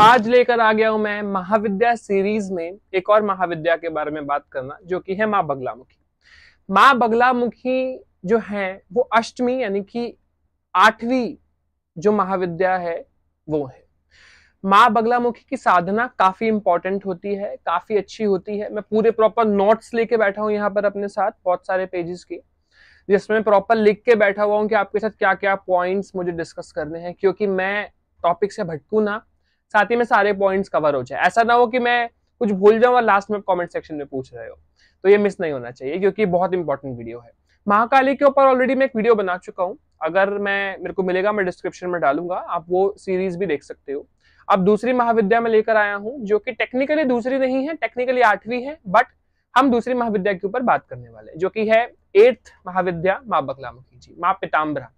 आज लेकर आ गया हूं मैं महाविद्या सीरीज में एक और महाविद्या के बारे में बात करना जो कि है माँ बगलामुखी माँ बगलामुखी जो है वो अष्टमी यानी कि आठवीं जो महाविद्या है वो है माँ बगलामुखी की साधना काफी इंपॉर्टेंट होती है काफी अच्छी होती है मैं पूरे प्रॉपर नोट्स लेके बैठा हूँ यहाँ पर अपने साथ बहुत सारे पेजेस के जिसमें प्रॉपर लिख के बैठा हुआ हूँ कि आपके साथ क्या क्या पॉइंट्स मुझे डिस्कस करने हैं क्योंकि मैं टॉपिक से भटकू ना साथ ही में सारे पॉइंट्स कवर हो जाए ऐसा ना हो कि मैं कुछ भूल जाऊं और लास्ट में कॉमेंट सेक्शन में पूछ रहे हो तो ये मिस नहीं होना चाहिए क्योंकि बहुत इंपॉर्टेंट वीडियो है महाकाली के ऊपर ऑलरेडी मैं एक वीडियो बना चुका हूँ अगर मैं मेरे को मिलेगा मैं डिस्क्रिप्शन में डालूंगा आप वो सीरीज भी देख सकते हो अब दूसरी महाविद्या में लेकर आया हूँ जो कि टेक्निकली दूसरी नहीं है टेक्निकली आठवीं है बट हम दूसरी महाविद्या के ऊपर बात करने वाले जो कि है एट्थ महाविद्या माँ बगलामुखी जी माँ पिताम्बरा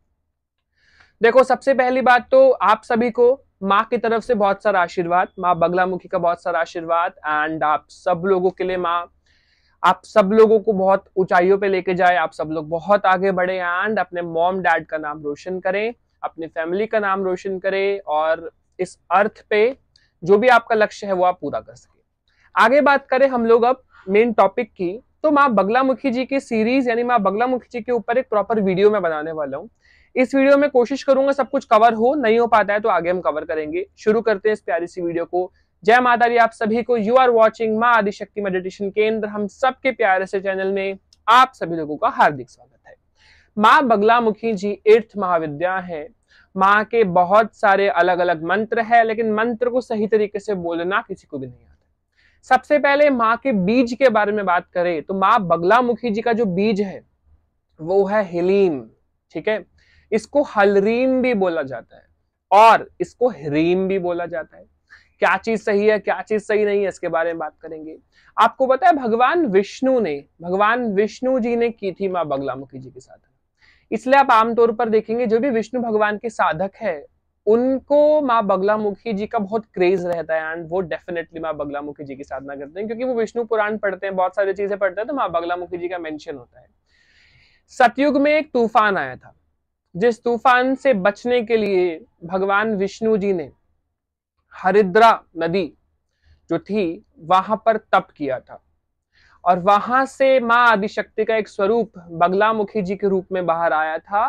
देखो सबसे पहली बात तो आप सभी को माँ की तरफ से बहुत सारा आशीर्वाद माँ बगलामुखी का बहुत सारा आशीर्वाद एंड आप सब लोगों के लिए माँ आप सब लोगों को बहुत ऊंचाइयों पे लेके जाए आप सब लोग बहुत आगे बढ़े एंड अपने मॉम डैड का नाम रोशन करें अपने फैमिली का नाम रोशन करें और इस अर्थ पे जो भी आपका लक्ष्य है वो आप पूरा कर सके आगे बात करें हम लोग अब मेन टॉपिक की तो माँ बगलामुखी जी की सीरीज यानी माँ बगलामुखी जी के ऊपर एक प्रॉपर वीडियो मैं बनाने वाला हूँ इस वीडियो में कोशिश करूंगा सब कुछ कवर हो नहीं हो पाता है तो आगे हम कवर करेंगे शुरू करते हैं इस प्यारी सी वीडियो को जय माता दी आप सभी को यू आर वॉचिंग माँ आदिशक्ति मेडिटेशन केंद्र हम सबके प्यारे से चैनल में आप सभी लोगों का हार्दिक स्वागत है माँ बगलामुखी जी इर्थ महाविद्या है माँ के बहुत सारे अलग अलग मंत्र है लेकिन मंत्र को सही तरीके से बोलना किसी को भी नहीं आता सबसे पहले माँ के बीज के बारे में बात करें तो माँ बगलामुखी जी का जो बीज है वो है हिलीम ठीक है इसको हलरीम भी बोला जाता है और इसको हरीम भी बोला जाता है क्या चीज सही है क्या चीज सही नहीं है इसके बारे में बात करेंगे आपको पता है भगवान विष्णु ने भगवान विष्णु जी ने की थी माँ बगलामुखी जी के साथ इसलिए आप आमतौर पर देखेंगे जो भी विष्णु भगवान के साधक है उनको माँ बगलामुखी जी का बहुत क्रेज रहता है एंड वो डेफिनेटली माँ बगलामुखी जी की साधना करते हैं क्योंकि वो विष्णु पुराण पढ़ते हैं बहुत सारी चीजें पढ़ते हैं तो माँ बगलामुखी जी का मेंशन होता है सतयुग में एक तूफान आया था जिस तूफान से बचने के लिए भगवान विष्णु जी ने हरिद्रा नदी जो थी वहां पर तप किया था और वहां से माँ आदिशक्ति का एक स्वरूप बगलामुखी जी के रूप में बाहर आया था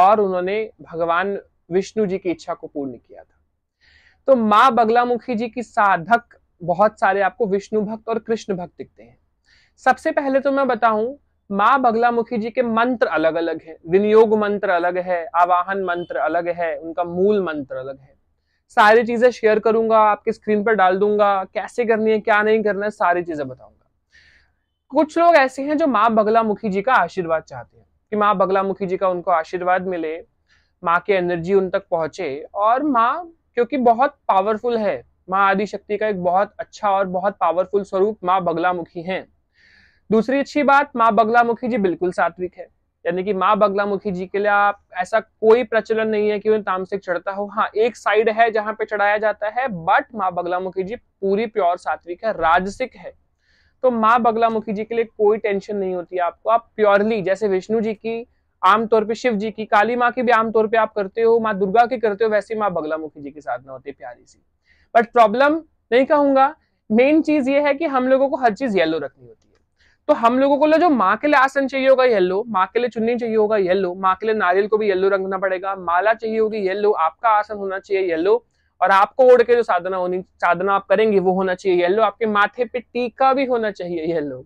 और उन्होंने भगवान विष्णु जी की इच्छा को पूर्ण किया था तो माँ बगलामुखी जी की साधक बहुत सारे आपको विष्णु भक्त और कृष्ण भक्त दिखते हैं सबसे पहले तो मैं बताऊं माँ बगला मुखी जी के मंत्र अलग अलग है विनियोग मंत्र अलग है आवाहन मंत्र अलग है उनका मूल मंत्र अलग है सारी चीजें शेयर करूंगा आपके स्क्रीन पर डाल दूंगा कैसे करनी है क्या नहीं करना है सारी चीजें बताऊंगा कुछ लोग ऐसे हैं जो माँ बगला मुखी जी का आशीर्वाद चाहते हैं कि माँ बगलामुखी जी का उनको आशीर्वाद मिले माँ की एनर्जी उन तक पहुंचे और माँ क्योंकि बहुत पावरफुल है माँ आदिशक्ति का एक बहुत अच्छा और बहुत पावरफुल स्वरूप माँ बगलामुखी है दूसरी अच्छी बात माँ मुखी जी बिल्कुल सात्विक है यानी कि माँ मुखी जी के लिए आप ऐसा कोई प्रचलन नहीं है कि उन्हें तामसिक चढ़ता हो हाँ एक साइड है जहां पे चढ़ाया जाता है बट माँ मुखी जी पूरी प्योर सात्विक है राजसिक है तो माँ बगलामुखी जी के लिए कोई टेंशन नहीं होती आपको आप प्योरली जैसे विष्णु जी की आमतौर पर शिव जी की काली माँ की भी आमतौर पर आप करते हो माँ दुर्गा की करते हो वैसे माँ बगलामुखी जी की साधना होती है प्यारी सी बट प्रॉब्लम नहीं कहूंगा मेन चीज ये है कि हम लोगों को हर चीज येलो रखनी होती है तो हम लोगों को जो माँ के लिए आसन चाहिए होगा येल्लो माँ के लिए चुन्नी चाहिए होगा येल्लो माँ के लिए नारियल को भी येल्लो रंगना पड़ेगा माला चाहिए होगी येल्लो आपका आसन होना चाहिए येल्लो और आपको ओढ़ के जो साधना होनी साधना आप करेंगे वो होना चाहिए येल्लो आपके माथे पे टीका भी होना चाहिए येल्लो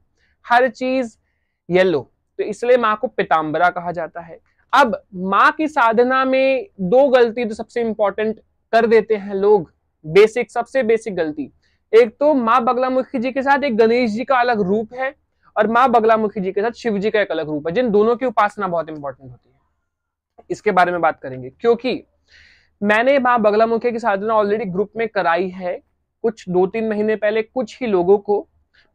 हर चीज येल्लो तो इसलिए माँ को पिताम्बरा कहा जाता है अब माँ की साधना में दो गलती तो सबसे इंपॉर्टेंट कर देते हैं लोग बेसिक सबसे बेसिक गलती एक तो माँ बगलामुखी जी के साथ एक गणेश जी का अलग रूप है और माँ बगलामुखी जी के साथ शिव जी का एक अलग रूप है जिन दोनों की उपासना बहुत इंपॉर्टेंट होती है इसके बारे में बात करेंगे क्योंकि मैंने माँ बगलामुखी की साधना ऑलरेडी ग्रुप में कराई है कुछ दो तीन महीने पहले कुछ ही लोगों को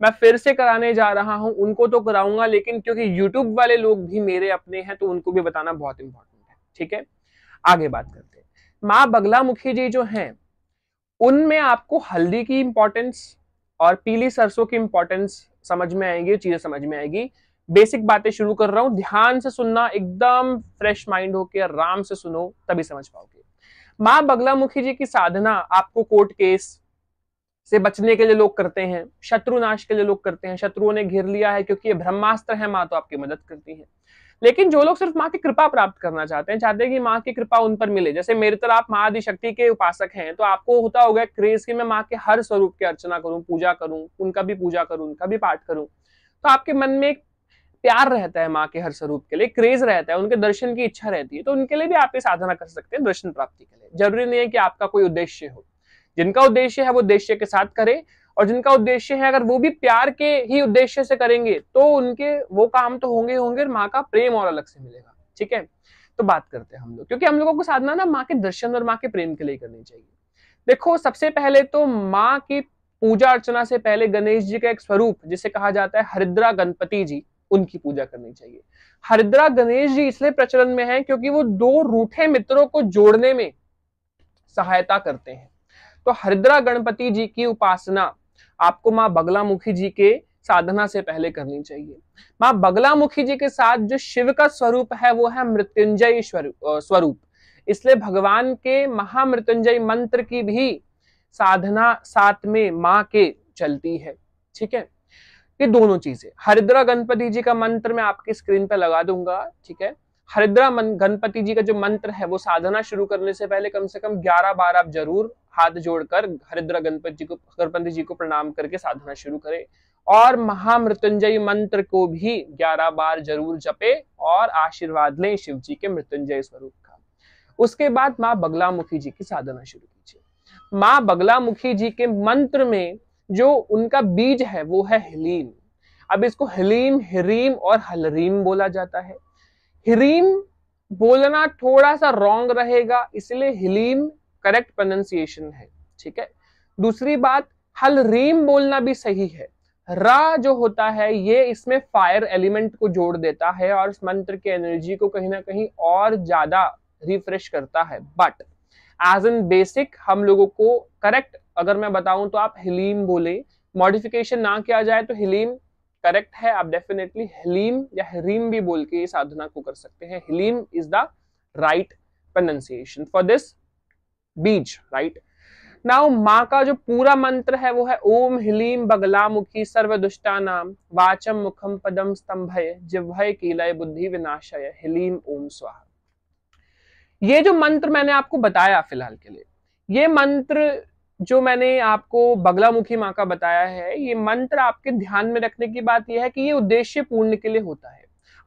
मैं फिर से कराने जा रहा हूं उनको तो कराऊंगा लेकिन क्योंकि YouTube वाले लोग भी मेरे अपने हैं तो उनको भी बताना बहुत इंपॉर्टेंट है ठीक है आगे बात करते हैं माँ बगलामुखी जी जो हैं उनमें आपको हल्दी की इंपॉर्टेंस और पीली सरसों की इंपॉर्टेंस समझ में आएंगी चीजें समझ में आएगी बेसिक बातें शुरू कर रहा हूं ध्यान से सुनना एकदम फ्रेश माइंड होके आराम से सुनो तभी समझ पाओगे माँ मुखी जी की साधना आपको कोर्ट केस से बचने के लिए लोग करते हैं शत्रुनाश के लिए लोग करते हैं शत्रुओं ने घेर लिया है क्योंकि ये ब्रह्मास्त्र है माँ तो आपकी मदद करती है लेकिन जो लोग सिर्फ माँ की कृपा प्राप्त करना चाहते हैं चाहते हैं कि माँ की कृपा उन पर मिले जैसे मेरे तरह आप माँ आदिशक्ति के उपासक हैं तो आपको होता होगा क्रेज की मैं माँ के हर स्वरूप की अर्चना करूँ पूजा करूँ उनका भी पूजा करूँ उनका भी पाठ करूँ तो आपके मन में एक प्यार रहता है माँ के हर स्वरूप के लिए क्रेज रहता है उनके दर्शन की इच्छा रहती है तो उनके लिए भी आप ये साधना कर सकते हैं दर्शन प्राप्ति के लिए जरूरी नहीं है कि आपका कोई उद्देश्य हो जिनका उद्देश्य है वो उद्देश्य के साथ करे और जिनका उद्देश्य है अगर वो भी प्यार के ही उद्देश्य से करेंगे तो उनके वो काम तो होंगे होंगे और माँ का प्रेम और अलग से मिलेगा ठीक है तो बात करते हैं हम लोग क्योंकि हम लोगों को साधना ना माँ के दर्शन और माँ के प्रेम के लिए करनी चाहिए देखो सबसे पहले तो माँ की पूजा अर्चना से पहले गणेश जी का एक स्वरूप जिसे कहा जाता है हरिद्रा गणपति जी उनकी पूजा करनी चाहिए हरिद्रा गणेश जी इसलिए प्रचलन में है क्योंकि वो दो रूठे मित्रों को जोड़ने में सहायता करते हैं तो हरिद्रा गणपति जी की उपासना आपको माँ बगलामुखी जी के साधना से पहले करनी चाहिए माँ बगलामुखी जी के साथ जो शिव का स्वरूप है वो है मृत्युंजय स्वरूप इसलिए भगवान के महामृत्युंजय मंत्र की भी साधना साथ में माँ के चलती है ठीक है ये दोनों चीजें हरिद्रा गणपति जी का मंत्र मैं आपकी स्क्रीन पर लगा दूंगा ठीक है हरिद्रा गणपति जी का जो मंत्र है वो साधना शुरू करने से पहले कम से कम 11 बार आप जरूर हाथ जोड़कर हरिद्र गणपति जी को गणपति जी को प्रणाम करके साधना शुरू करें और महामृत्युंजय मंत्र को भी 11 बार जरूर जपे और आशीर्वाद लें शिव जी के मृत्युंजय स्वरूप का उसके बाद माँ बगलामुखी जी की साधना शुरू कीजिए माँ बगलामुखी जी के मंत्र में जो उनका बीज है वो है हिलीम अब इसको हिलीम हिरीम और हलरीम बोला जाता है हिरीम बोलना थोड़ा सा रॉन्ग रहेगा इसलिए हिलीम करेक्ट प्रोनाउंसिएशन है ठीक है दूसरी बात हल रीम बोलना भी सही है रा जो होता है ये इसमें फायर एलिमेंट को जोड़ देता है और इस मंत्र के एनर्जी को कहीं ना कहीं और ज्यादा रिफ्रेश करता है बट एज एन बेसिक हम लोगों को करेक्ट अगर मैं बताऊं तो आप हिलीम बोले मॉडिफिकेशन ना किया जाए तो हिलीम करेक्ट है आप डेफिनेटली हिलीम या हिरीम भी बोल के साधना को कर सकते हैं haleem is the right pronunciation for this बीज राइट नाउ माँ का जो पूरा मंत्र है वो है ओम हिलीम बगला मुखी सर्व दुष्टा नाम वाचम मुखम पदम स्तंभय जिह्वय कीलय बुद्धि विनाशय हिलीम ओम स्वाहा ये जो मंत्र मैंने आपको बताया फिलहाल के लिए ये मंत्र जो मैंने आपको बगला मुखी माँ का बताया है ये मंत्र आपके ध्यान में रखने की बात यह है कि ये उद्देश्य पूर्ण के लिए होता है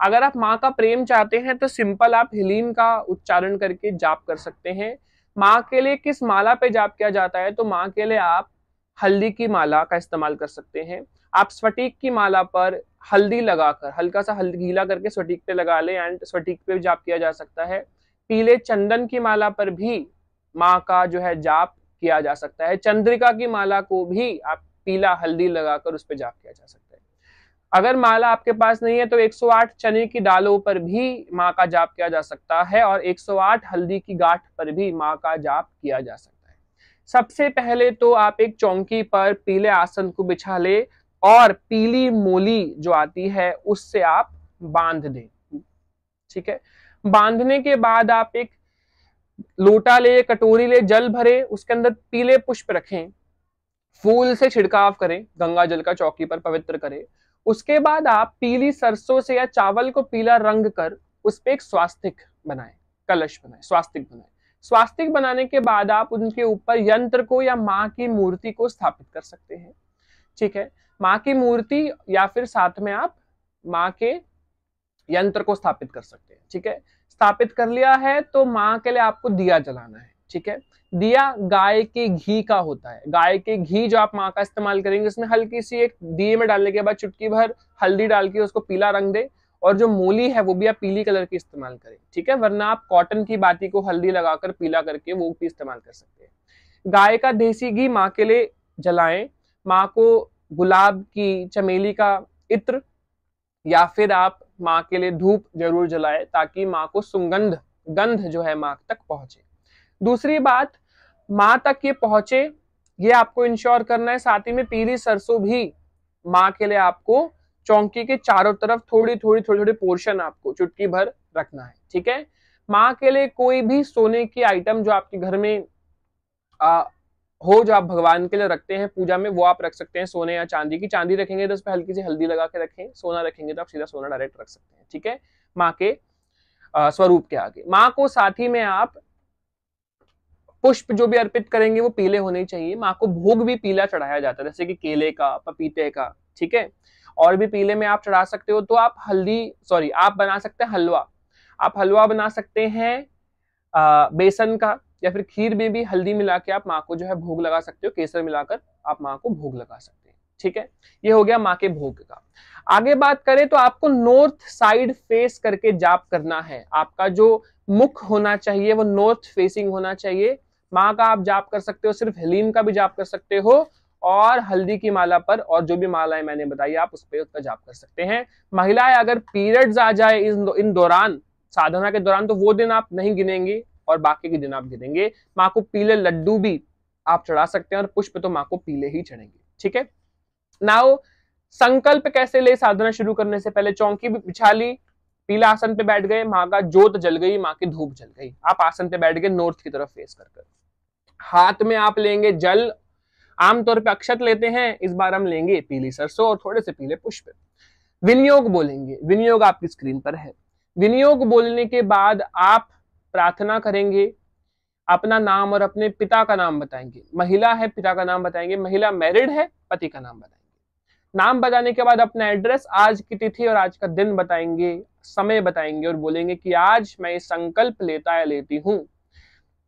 अगर आप माँ का प्रेम चाहते हैं तो सिंपल आप हिलीम का उच्चारण करके जाप कर सकते हैं माँ के लिए किस माला पे जाप किया जाता है तो माँ के लिए आप हल्दी की माला का इस्तेमाल कर सकते हैं आप स्फटिक की माला पर हल्दी लगाकर हल्का सा हल्दी गीला करके स्वटीक पे लगा लें एंड स्वटीक पे जाप किया जा सकता है पीले चंदन की माला पर भी माँ का जो है जाप किया जा सकता है चंद्रिका की माला को भी आप पीला हल्दी लगाकर उस पर जाप किया जा सकता है अगर माला आपके पास नहीं है तो 108 चने की डालों पर भी माँ का जाप किया जा सकता है और 108 हल्दी की गाठ पर भी माँ का जाप किया जा सकता है सबसे पहले तो आप एक चौकी पर पीले आसन को बिछा ले और पीली मोली जो आती है उससे आप बांध दें ठीक है बांधने के बाद आप एक लोटा ले कटोरी ले जल भरे उसके अंदर पीले पुष्प रखें फूल से छिड़काव करें गंगा जल का चौकी पर पवित्र करें उसके बाद आप पीली सरसों से या चावल को पीला रंग कर उस पर एक स्वास्तिक बनाए कलश बनाए स्वास्तिक बनाए स्वास्तिक बनाने के बाद आप उनके ऊपर यंत्र को या माँ की मूर्ति को स्थापित कर सकते हैं ठीक है माँ की मूर्ति या फिर साथ में आप माँ के यंत्र को स्थापित कर सकते हैं ठीक है स्थापित कर लिया है तो माँ के लिए आपको दिया जलाना है ठीक है दिया गाय के घी का होता है गाय के घी जो आप माँ का इस्तेमाल करेंगे उसमें हल्की सी एक दिए में डालने के बाद चुटकी भर हल्दी डाल के उसको पीला रंग दे और जो मूली है वो भी आप पीली कलर की इस्तेमाल करें ठीक है वरना आप कॉटन की बाती को हल्दी लगाकर पीला करके वो भी इस्तेमाल कर सकते हैं गाय का देसी घी माँ के लिए जलाएं माँ को गुलाब की चमेली का इत्र या फिर आप माँ के लिए धूप जरूर जलाएं ताकि माँ को सुगंध गंध जो है माँ तक पहुंचे दूसरी बात माँ तक ये पहुंचे ये आपको इंश्योर करना है साथ ही में पीली सरसों भी माँ के लिए आपको चौंकी के चारों तरफ थोड़ी थोड़ी थोड़ी थोड़ी पोर्शन आपको चुटकी भर रखना है ठीक है माँ के लिए कोई भी सोने की आइटम जो आपके घर में आ, हो जो आप भगवान के लिए रखते हैं पूजा में वो आप रख सकते हैं सोने या चांदी की चांदी रखेंगे तो उस पर हल्की सी हल्दी लगा के रखें सोना रखेंगे तो आप सीधा सोना डायरेक्ट रख सकते हैं ठीक है माँ के स्वरूप के आगे माँ को साथ ही में आप पुष्प जो भी अर्पित करेंगे वो पीले होने चाहिए माँ को भोग भी पीला चढ़ाया जाता है जैसे कि केले का पपीते का ठीक है और भी पीले में आप चढ़ा सकते हो तो आप हल्दी सॉरी आप बना सकते हैं हलवा आप हलवा बना सकते हैं बेसन का या फिर खीर में भी हल्दी मिला के आप माँ को जो है भोग लगा सकते हो केसर मिलाकर आप माँ को भोग लगा सकते हैं ठीक है ये हो गया माँ के भोग का आगे बात करें तो आपको नॉर्थ साइड फेस करके जाप करना है आपका जो मुख होना चाहिए वो नॉर्थ फेसिंग होना चाहिए माँ का आप जाप कर सकते हो सिर्फ हलीम का भी जाप कर सकते हो और हल्दी की माला पर और जो भी मालाएं मैंने बताई आप उस पर उसका जाप कर सकते हैं महिलाएं अगर पीरियड्स आ जाए इन इन दौरान साधना के दौरान तो वो दिन आप नहीं गिनेंगे और बाकी के दिन आप गिनेंगे माँ को पीले लड्डू भी आप चढ़ा सकते हैं और पुष्प तो माँ को पीले ही चढ़ेंगे ठीक है नाउ संकल्प कैसे ले साधना शुरू करने से पहले चौंकी भी बिछा ली पीला आसन पे बैठ गए माँ का जोत जल गई माँ की धूप जल गई आप आसन पे बैठ गए नॉर्थ की तरफ फेस कर हाथ में आप लेंगे जल आमतौर पर अक्षत लेते हैं इस बार हम लेंगे पीली सरसों और थोड़े से पीले पुष्प विनियोग बोलेंगे विनियोग आपकी स्क्रीन पर है विनियोग बोलने के बाद आप प्रार्थना करेंगे अपना नाम और अपने पिता का नाम बताएंगे महिला है पिता का नाम बताएंगे महिला मैरिड है पति का नाम बताएंगे नाम बताने के बाद अपना एड्रेस आज की तिथि और आज का दिन बताएंगे समय बताएंगे और बोलेंगे कि आज मैं संकल्प लेता है लेती हूं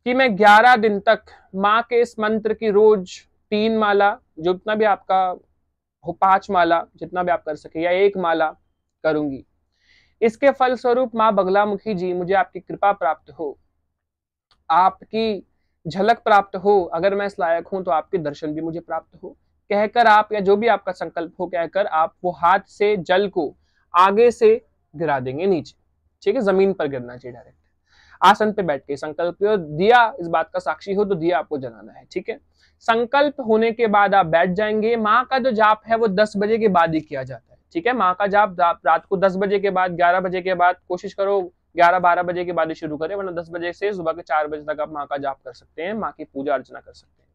कि मैं 11 दिन तक माँ के इस मंत्र की रोज तीन माला जो जितना भी आपका हो पांच माला जितना भी आप कर सके या एक माला करूंगी इसके फलस्वरूप माँ बगलामुखी जी मुझे आपकी कृपा प्राप्त हो आपकी झलक प्राप्त हो अगर मैं इस लायक हूं तो आपके दर्शन भी मुझे प्राप्त हो कहकर आप या जो भी आपका संकल्प हो कहकर आप वो हाथ से जल को आगे से गिरा देंगे नीचे ठीक है जमीन पर गिरना चाहिए डायरेक्ट आसन पे बैठ के संकल्प दिया इस बात का साक्षी हो तो दिया आपको जलाना है ठीक है संकल्प होने के बाद आप बैठ जाएंगे माँ का जो जाप है वो दस बजे के बाद ही किया जाता है ठीक है माँ का जाप रात को दस बजे के बाद ग्यारह बजे के बाद कोशिश करो ग्यारह बारह बजे के बाद ही शुरू करें वरना दस बजे से सुबह के चार बजे तक आप माँ का जाप कर सकते हैं माँ की पूजा अर्चना कर सकते हैं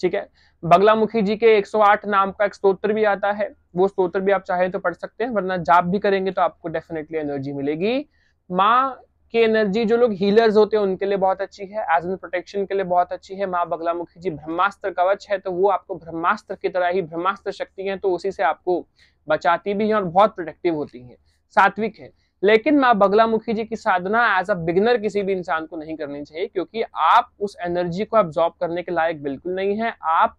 ठीक है बगलामुखी जी के 108 नाम का एक स्त्रोत्र भी आता है वो स्त्रोत्र भी आप चाहे तो पढ़ सकते हैं वरना जाप भी करेंगे तो आपको डेफिनेटली एनर्जी मिलेगी माँ की एनर्जी जो लोग हीलर्स होते हैं उनके लिए बहुत अच्छी है एज एन प्रोटेक्शन के लिए बहुत अच्छी है माँ बगलामुखी जी ब्रह्मास्त्र कवच है तो वो आपको ब्रह्मास्त्र की तरह ही ब्रह्मास्त्र शक्ति है तो उसी से आपको बचाती भी है और बहुत प्रोटेक्टिव होती है सात्विक है लेकिन माँ बगला मुखी जी की साधना एज अ बिगनर किसी भी इंसान को नहीं करनी चाहिए क्योंकि आप उस एनर्जी को एब्जॉर्ब करने के लायक बिल्कुल नहीं है आप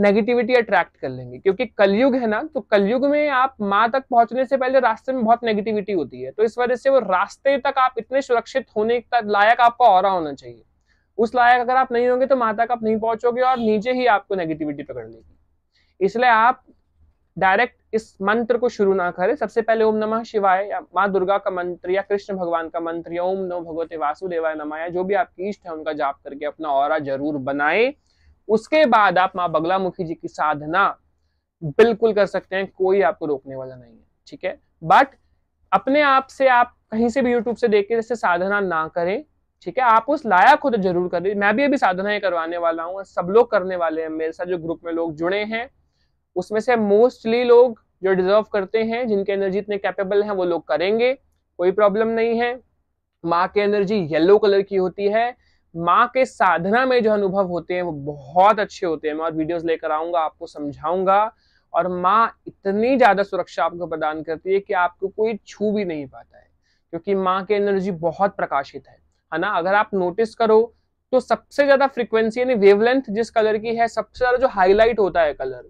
नेगेटिविटी अट्रैक्ट कर लेंगे क्योंकि कलयुग है ना तो कलयुग में आप माँ तक पहुंचने से पहले रास्ते में बहुत नेगेटिविटी होती है तो इस वजह से वो रास्ते तक आप इतने सुरक्षित होने तक लायक आपका और होना चाहिए उस लायक अगर आप नहीं होंगे तो माँ तक आप नहीं पहुंचोगे और नीचे ही आपको नेगेटिविटी पकड़ लेगी इसलिए आप डायरेक्ट इस मंत्र को शुरू ना करें सबसे पहले ओम नमः शिवाय या माँ दुर्गा का मंत्र या कृष्ण भगवान का मंत्र या ओम नमो भगवते वासुदेवाय नमः या जो भी आपकी इष्ट है उनका जाप करके अपना और जरूर बनाए उसके बाद आप माँ बगलामुखी जी की साधना बिल्कुल कर सकते हैं कोई आपको रोकने वाला नहीं है ठीक है बट अपने आप से आप कहीं से भी यूट्यूब से देख के जैसे साधना ना करें ठीक है आप उस लाया खुद तो जरूर करें मैं भी अभी साधनाएं करवाने वाला हूँ सब लोग करने वाले हैं मेरे साथ जो ग्रुप में लोग जुड़े हैं उसमें से मोस्टली लोग जो डिजर्व करते हैं जिनके एनर्जी इतने कैपेबल हैं वो लोग करेंगे कोई प्रॉब्लम नहीं है माँ की एनर्जी येलो कलर की होती है माँ के साधना में जो अनुभव होते हैं वो बहुत अच्छे होते हैं मैं और वीडियोस लेकर आऊंगा आपको समझाऊंगा और माँ इतनी ज़्यादा सुरक्षा आपको प्रदान करती है कि आपको कोई छू भी नहीं पाता है क्योंकि माँ की एनर्जी बहुत प्रकाशित है है ना अगर आप नोटिस करो तो सबसे ज़्यादा फ्रिक्वेंसी यानी वेवलेंथ जिस कलर की है सबसे ज़्यादा जो हाईलाइट होता है कलर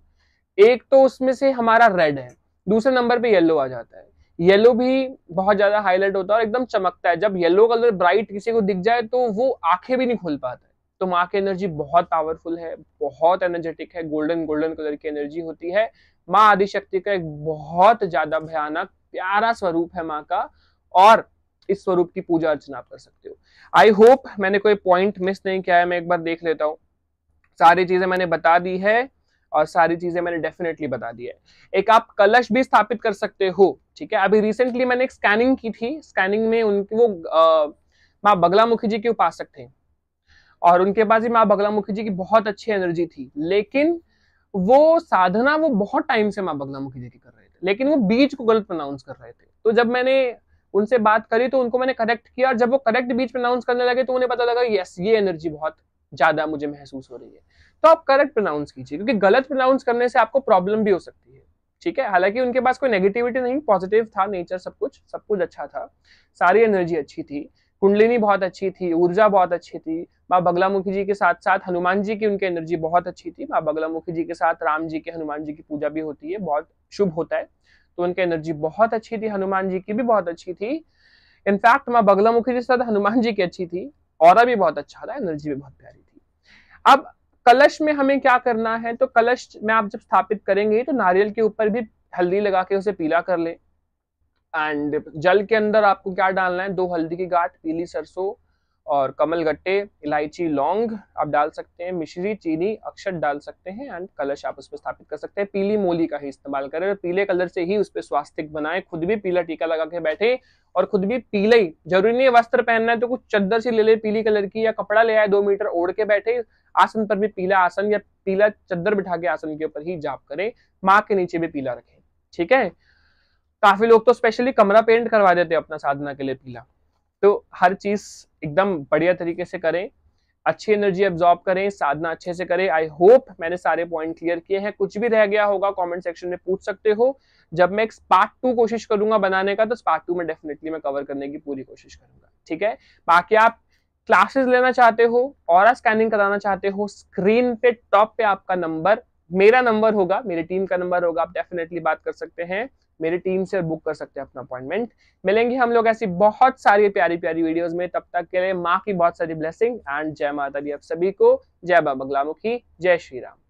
एक तो उसमें से हमारा रेड है दूसरे नंबर पे येलो आ जाता है येलो भी बहुत ज्यादा हाईलाइट होता है और एकदम चमकता है जब येलो कलर ब्राइट किसी को दिख जाए तो वो आंखें भी नहीं खोल पाता है तो माँ की एनर्जी बहुत पावरफुल है बहुत एनर्जेटिक है गोल्डन गोल्डन कलर की एनर्जी होती है माँ आदिशक्ति का एक बहुत ज्यादा भयानक प्यारा स्वरूप है माँ का और इस स्वरूप की पूजा अर्चना आप कर सकते हो आई होप मैंने कोई पॉइंट मिस नहीं किया है मैं एक बार देख लेता हूँ सारी चीजें मैंने बता दी है और सारी चीजें मैंने डेफिनेटली बता दी है एक आप कलश भी स्थापित कर सकते हो ठीक है अभी रिसेंटली मैंने एक स्कैनिंग की थी स्कैनिंग में उनकी वो माँ बगला मुखी जी के उपासक थे और उनके पास ही माँ बगला मुखी जी की बहुत अच्छी एनर्जी थी लेकिन वो साधना वो बहुत टाइम से माँ बगला मुखी जी की कर रहे थे लेकिन वो बीच को गलत प्रोनाउंस कर रहे थे तो जब मैंने उनसे बात करी तो उनको मैंने करेक्ट किया और जब वो करेक्ट बीच प्रोनाउंस करने लगे तो उन्हें पता लगा यस ये एनर्जी बहुत ज्यादा मुझे महसूस हो रही है तो आप करेक्ट प्रोनाउंस कीजिए क्योंकि गलत प्रोनाउंस करने से आपको प्रॉब्लम भी हो सकती है ठीक है हालांकि उनके पास कोई नेगेटिविटी नहीं पॉजिटिव था नेचर सब कुछ सब कुछ अच्छा था सारी एनर्जी अच्छी थी कुंडलिनी बहुत अच्छी थी ऊर्जा बहुत अच्छी थी माँ बगलामुखी जी के साथ साथ हनुमान जी की उनकी एनर्जी बहुत अच्छी थी माँ बगलामुखी जी के साथ राम जी के हनुमान जी की पूजा भी होती है बहुत शुभ होता है तो उनकी एनर्जी बहुत अच्छी थी हनुमान जी की भी बहुत अच्छी थी इनफैक्ट माँ बगलामुखी जी के साथ हनुमान जी की अच्छी थी और भी बहुत अच्छा था एनर्जी भी बहुत प्यारी थी अब कलश में हमें क्या करना है तो कलश में आप जब स्थापित करेंगे तो नारियल के ऊपर भी हल्दी लगा के उसे पीला कर ले एंड जल के अंदर आपको क्या डालना है दो हल्दी की गाठ पीली सरसों और कमल गट्टे इलायची लौंग आप डाल सकते हैं मिश्री चीनी अक्षत डाल सकते हैं एंड कलश आप उस पर स्थापित कर सकते हैं पीली मूली का ही इस्तेमाल करें पीले कलर से ही उस पर स्वास्थ्य बनाए खुद भी पीला टीका लगा के बैठे और खुद भी पीले ही जरूरी नहीं वस्त्र पहनना है तो कुछ चद्दर से ले ले पीली कलर की या कपड़ा ले आए दो मीटर ओढ़ के बैठे आसन पर भी पीला आसन या पीला चद्दर बिठा के आसन के ऊपर ही जाप करें माँ के नीचे भी पीला रखें ठीक है काफी लोग तो स्पेशली कमरा पेंट करवा देते हैं अपना साधना के लिए पीला तो हर चीज़ एकदम बढ़िया तरीके से करें अच्छी एनर्जी एब्जॉर्ब करें साधना अच्छे से करें आई होप मैंने सारे पॉइंट क्लियर किए हैं कुछ भी रह गया होगा कमेंट सेक्शन में पूछ सकते हो जब मैं पार्ट टू कोशिश करूंगा बनाने का तो पार्ट टू में डेफिनेटली मैं कवर करने की पूरी कोशिश करूंगा ठीक है बाकी आप क्लासेस लेना चाहते हो और स्कैनिंग कराना चाहते हो स्क्रीन पे टॉप पे आपका नंबर मेरा नंबर होगा मेरी टीम का नंबर होगा आप डेफिनेटली बात कर सकते हैं मेरी टीम से बुक कर सकते हैं अपना अपॉइंटमेंट मिलेंगे हम लोग ऐसी बहुत सारी प्यारी प्यारी वीडियोस में तब तक के लिए माँ की बहुत सारी ब्लेसिंग एंड जय माता दी आप सभी को जय बाबा बगलामुखी जय श्री राम